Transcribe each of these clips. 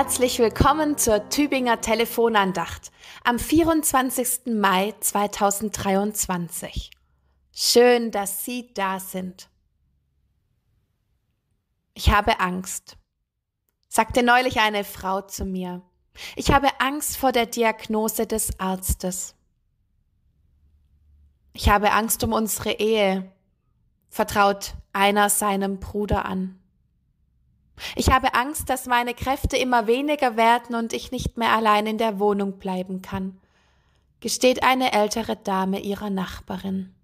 Herzlich willkommen zur Tübinger Telefonandacht am 24. Mai 2023. Schön, dass Sie da sind. Ich habe Angst, sagte neulich eine Frau zu mir. Ich habe Angst vor der Diagnose des Arztes. Ich habe Angst um unsere Ehe, vertraut einer seinem Bruder an. Ich habe Angst, dass meine Kräfte immer weniger werden und ich nicht mehr allein in der Wohnung bleiben kann, gesteht eine ältere Dame ihrer Nachbarin.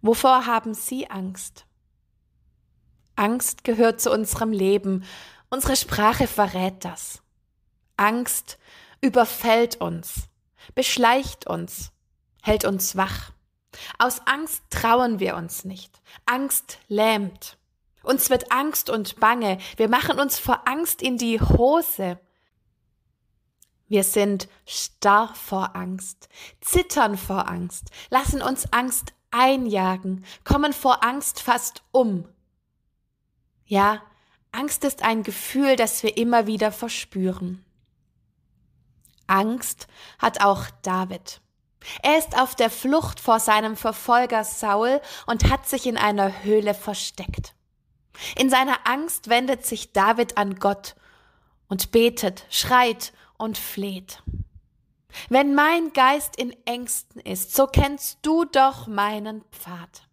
Wovor haben Sie Angst? Angst gehört zu unserem Leben. Unsere Sprache verrät das. Angst überfällt uns, beschleicht uns, hält uns wach. Aus Angst trauen wir uns nicht. Angst lähmt. Uns wird Angst und Bange. Wir machen uns vor Angst in die Hose. Wir sind starr vor Angst, zittern vor Angst, lassen uns Angst einjagen, kommen vor Angst fast um. Ja, Angst ist ein Gefühl, das wir immer wieder verspüren. Angst hat auch David. Er ist auf der Flucht vor seinem Verfolger Saul und hat sich in einer Höhle versteckt. In seiner Angst wendet sich David an Gott und betet, schreit und fleht. Wenn mein Geist in Ängsten ist, so kennst du doch meinen Pfad.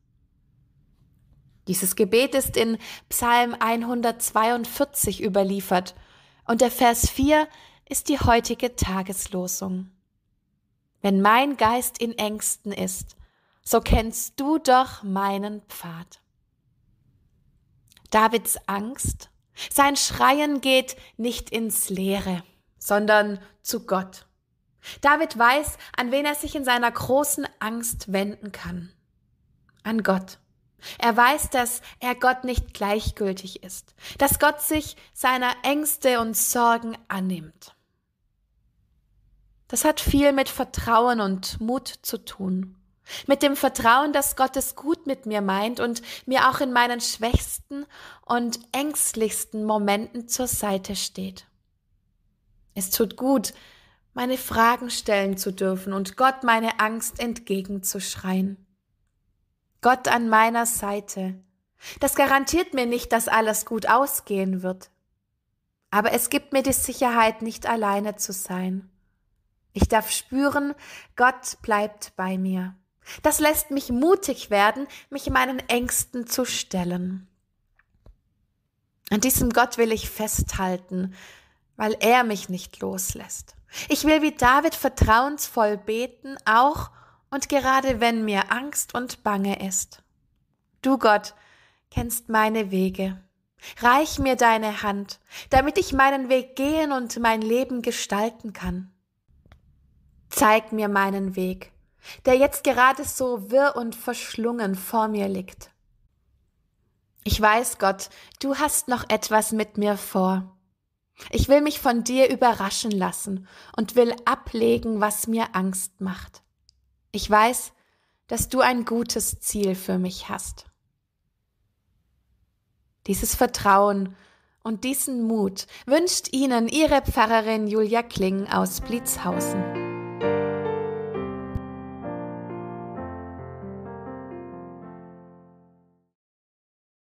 Dieses Gebet ist in Psalm 142 überliefert und der Vers 4 ist die heutige Tageslosung. Wenn mein Geist in Ängsten ist, so kennst du doch meinen Pfad. Davids Angst. Sein Schreien geht nicht ins Leere, sondern zu Gott. David weiß, an wen er sich in seiner großen Angst wenden kann. An Gott. Er weiß, dass er Gott nicht gleichgültig ist, dass Gott sich seiner Ängste und Sorgen annimmt. Das hat viel mit Vertrauen und Mut zu tun. Mit dem Vertrauen, dass Gott es gut mit mir meint und mir auch in meinen schwächsten und ängstlichsten Momenten zur Seite steht. Es tut gut, meine Fragen stellen zu dürfen und Gott meine Angst entgegenzuschreien. Gott an meiner Seite. Das garantiert mir nicht, dass alles gut ausgehen wird. Aber es gibt mir die Sicherheit, nicht alleine zu sein. Ich darf spüren, Gott bleibt bei mir. Das lässt mich mutig werden, mich meinen Ängsten zu stellen. An diesem Gott will ich festhalten, weil er mich nicht loslässt. Ich will wie David vertrauensvoll beten, auch und gerade wenn mir Angst und Bange ist. Du Gott kennst meine Wege. Reich mir deine Hand, damit ich meinen Weg gehen und mein Leben gestalten kann. Zeig mir meinen Weg der jetzt gerade so wirr und verschlungen vor mir liegt. Ich weiß, Gott, du hast noch etwas mit mir vor. Ich will mich von dir überraschen lassen und will ablegen, was mir Angst macht. Ich weiß, dass du ein gutes Ziel für mich hast. Dieses Vertrauen und diesen Mut wünscht Ihnen Ihre Pfarrerin Julia Kling aus Blitzhausen.